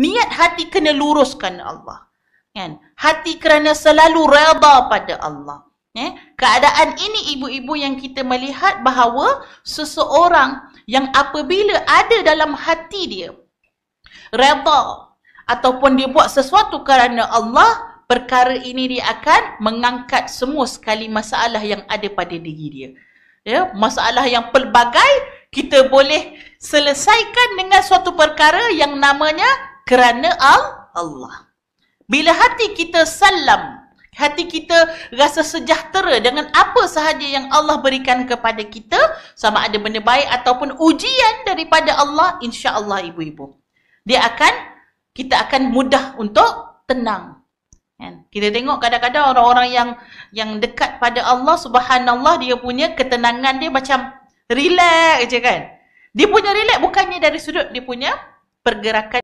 Niat hati kena luruskan Allah. Kan? Hati kerana selalu redha pada Allah. Ya? Keadaan ini ibu-ibu yang kita melihat bahawa seseorang yang apabila ada dalam hati dia redha ataupun dia buat sesuatu kerana Allah, perkara ini dia akan mengangkat semua sekali masalah yang ada pada diri dia. Ya, masalah yang pelbagai kita boleh selesaikan dengan suatu perkara yang namanya kerana Allah. Bila hati kita salam, hati kita rasa sejahtera dengan apa sahaja yang Allah berikan kepada kita, sama ada benda baik ataupun ujian daripada Allah, insya-Allah ibu-ibu. Dia akan kita akan mudah untuk tenang. Kan? Kita tengok kadang-kadang orang-orang yang yang dekat pada Allah Subhanallah dia punya ketenangan dia macam relax je kan. Dia punya relax bukannya dari sudut dia punya pergerakan